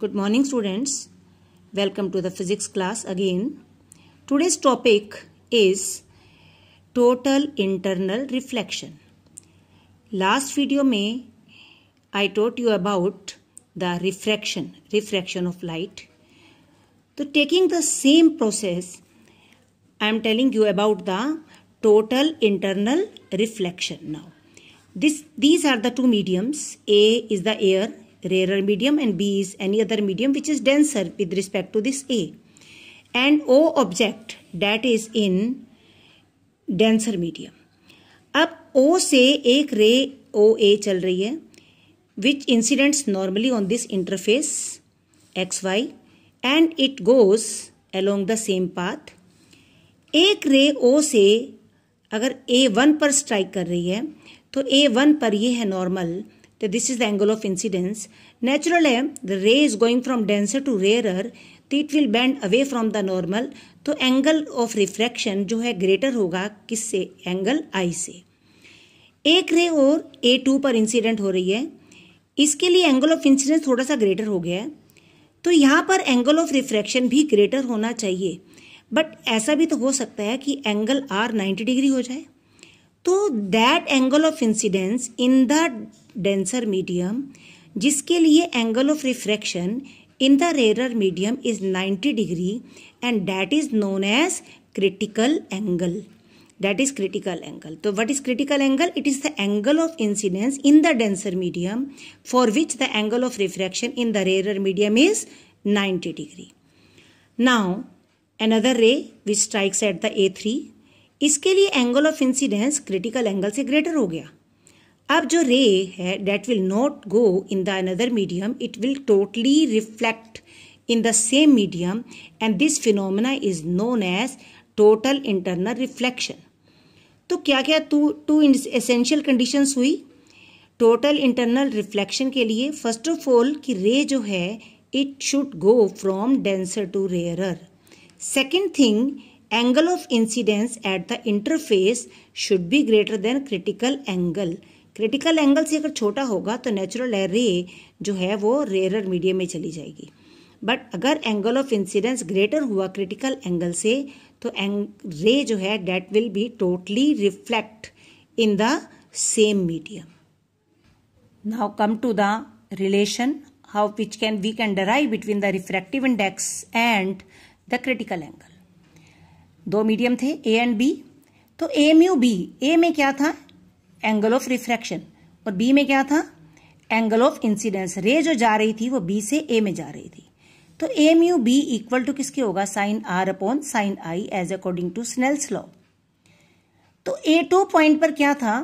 Good morning students. Welcome to the physics class again. Today's topic is total internal reflection. Last video may I taught you about the refraction, refraction of light. So taking the same process I am telling you about the total internal reflection now. This, these are the two mediums. A is the air rarer medium and B is any other medium which is denser with respect to this A. And O object that is in denser medium. ab O se ek ray oa chal rahi hai which incidents normally on this interface xy and it goes along the same path ek ray o se agar a1 par strike kar rahi hai है तो ए one पर ये है normal that this is the angle of incidence. Naturally, the ray is going from denser to rarer, तो it will bend away from the normal तो angle of refraction जो है greater होगा किससे एंगल आई से एक रे और ए टू पर इंसिडेंट हो रही है इसके लिए एंगल ऑफ इंसिडेंस थोड़ा सा ग्रेटर हो गया है तो यहाँ पर एंगल ऑफ रिफ्रैक्शन भी ग्रेटर होना चाहिए बट ऐसा भी तो हो सकता है कि एंगल आर 90 डिग्री हो जाए तो that angle of incidence in the denser medium जिसके लिए angle of refraction in the rarer medium is 90 degree and that is known as critical angle that is critical angle तो what is critical angle it is the angle of incidence in the denser medium for which the angle of refraction in the rarer medium is 90 degree now another ray which strikes at the A three इसके लिए angle of incidence critical angle से greater हो गया अब जो ray है that will not go in the another medium it will totally reflect in the same medium and this phenomena is known as total internal reflection तो क्या क्या two two essential conditions हुई total internal reflection के लिए first of all कि ray जो है it should go from denser to rarer second thing angle of incidence at the interface should be greater than critical angle critical angle से अगर छोटा होगा तो नेचुरल एरे जो है वो रेयर मीडियम में चली जाएगी बट अगर एंगल ऑफ इंसिडेंस ग्रेटर हुआ क्रिटिकल एंगल से तो रे जो है that will be totally reflect in the same medium now come to the relation how which can we can derive between the refractive index and the critical angle दो medium थे A and B तो mu B A में क्या था angle of refraction और B में क्या था एंगल ऑफ इंसिडेंस रे जो जा रही थी वो बी से ए में जा रही थी तो mu B equal to किसके होगा sine R upon sine I as according to Snell's law तो ए टू पॉइंट पर क्या था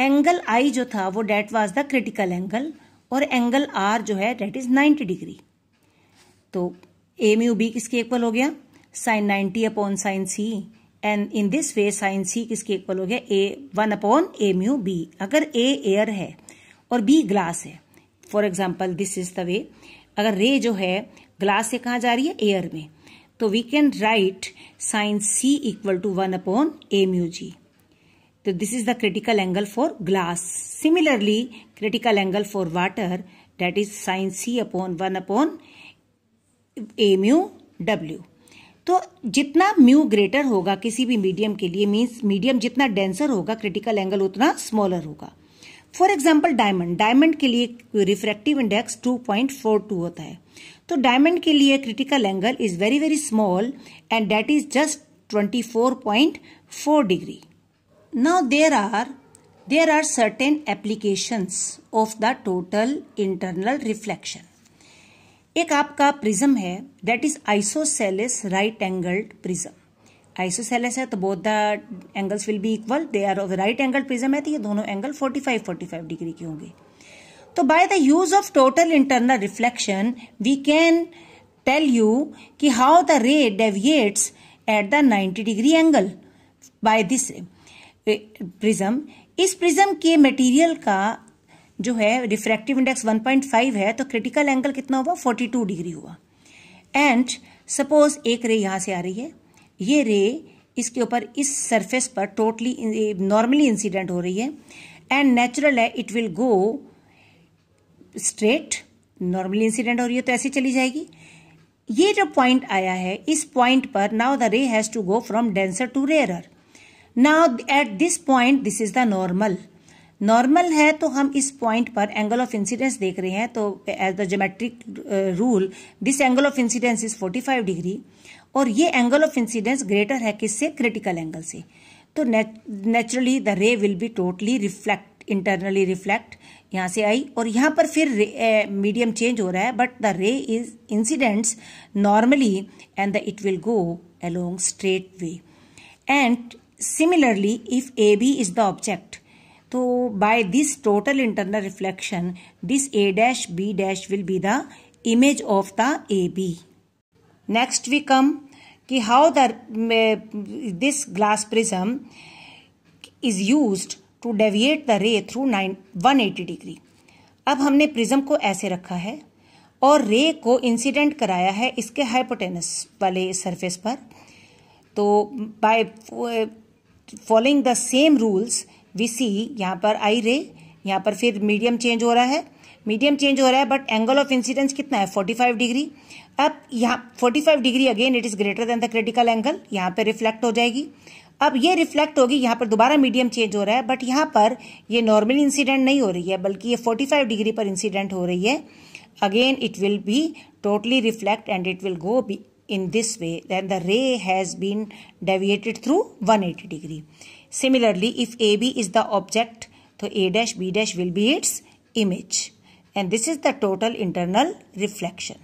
एंगल आई जो था वो that was the critical angle और एंगल आर जो है डेट इज 90 डिग्री तो एम यू बी किसके इक्वल हो गया sine ninety upon sine C and in this way sine C किसके इक्वल हो गया A one upon A mu B अगर ए एयर है और बी ग्लास है for example this is the way अगर रे जो है ग्लास से कहा जा रही है एयर में तो we can write sine C equal to one upon A mu G तो this is the critical angle for glass similarly critical angle for water that is sine C upon one upon a mu W तो जितना mu greater होगा किसी भी medium के लिए means medium जितना denser होगा क्रिटिकल एंगल उतना स्मॉलर होगा फॉर एग्जाम्पल डायमंड डायमंड के लिए रिफ्रैक्टिव इंडेक्स 2.42 होता है तो डायमंड के लिए critical angle is very very small and that is just 24.4 degree now there are there are certain applications of the total internal reflection एक आपका प्रिज्म है that is isosceles right angled prism isosceles है तो both the angles will be equal they are of right angled prism है तो ये दोनों angle 45 45 degree के होंगे तो by the use of total internal reflection we can tell you कि how the ray deviates at the 90 degree angle by this prism इस prism के मटेरियल का जो है रिफ्रैक्टिव इंडेक्स 1.5 है तो क्रिटिकल एंगल कितना हुआ 42 डिग्री हुआ एंड सपोज एक रे यहाँ से आ रही है ये रे इसके ऊपर इस सरफेस पर टोटली नॉर्मली इंसिडेंट हो रही है एंड नेचुरल है it will go straight normally incident हो रही है तो ऐसे चली जाएगी ये जो पॉइंट आया है इस पॉइंट पर now the ray has to go from denser to rarer now at this point this is the normal normal है तो हम इस पॉइंट पर एंगल ऑफ इंसिडेंस देख रहे हैं तो as the geometric rule this angle of incidence is 45 degree और ये एंगल ऑफ इंसिडेंस ग्रेटर है किससे क्रिटिकल एंगल से तो naturally the ray will be totally reflect internally reflect यहां से आई और यहां पर फिर मीडियम चेंज uh, हो रहा है but the ray is incidents normally and the it will go along straight way and similarly if A B is the object तो by this total internal reflection this A dash B dash will be the image of the A B next we come कि how the this glass prism is use to deviate the ray through nine one eighty degree अब हमने prism को ऐसे रखा है और रे को इंसिडेंट कराया है इसके हाइपोटेनस वाले सरफेस पर तो by following the same rules we see यहाँ पर आई रे यहाँ पर फिर मीडियम चेंज हो रहा है मीडियम चेंज हो रहा है बट एंगल ऑफ इंसिडेंस कितना है 45 डिग्री अब यहाँ 45 degree again it is greater than the critical angle यहाँ पर रिफ्लेक्ट हो जाएगी अब ये रिफ्लेक्ट होगी यहाँ पर दोबारा मीडियम चेंज हो रहा है बट यहाँ पर ये नॉर्मल इंसिडेंट नहीं हो रही है बल्कि ये 45 डिग्री पर इंसिडेंट हो रही है again it will be totally reflect and it will go in this way then the ray has been deviated through one degree Similarly, if AB is the object, so A dash B dash will be its image. And this is the total internal reflection.